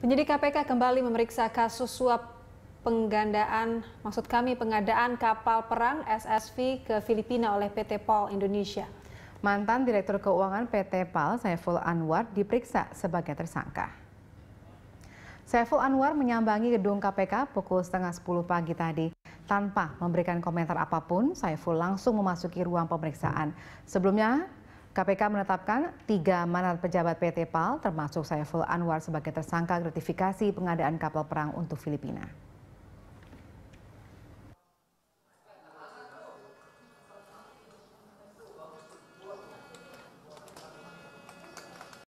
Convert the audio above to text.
Penyidik KPK kembali memeriksa kasus suap penggandaan, maksud kami pengadaan kapal perang SSV ke Filipina oleh PT PAL Indonesia. Mantan Direktur Keuangan PT PAL Saiful Anwar diperiksa sebagai tersangka. Saiful Anwar menyambangi gedung KPK pukul setengah 10 pagi tadi. Tanpa memberikan komentar apapun, Saiful langsung memasuki ruang pemeriksaan. Sebelumnya, KPK menetapkan tiga mantan pejabat PT PAL termasuk Saiful Anwar sebagai tersangka gratifikasi pengadaan kapal perang untuk Filipina.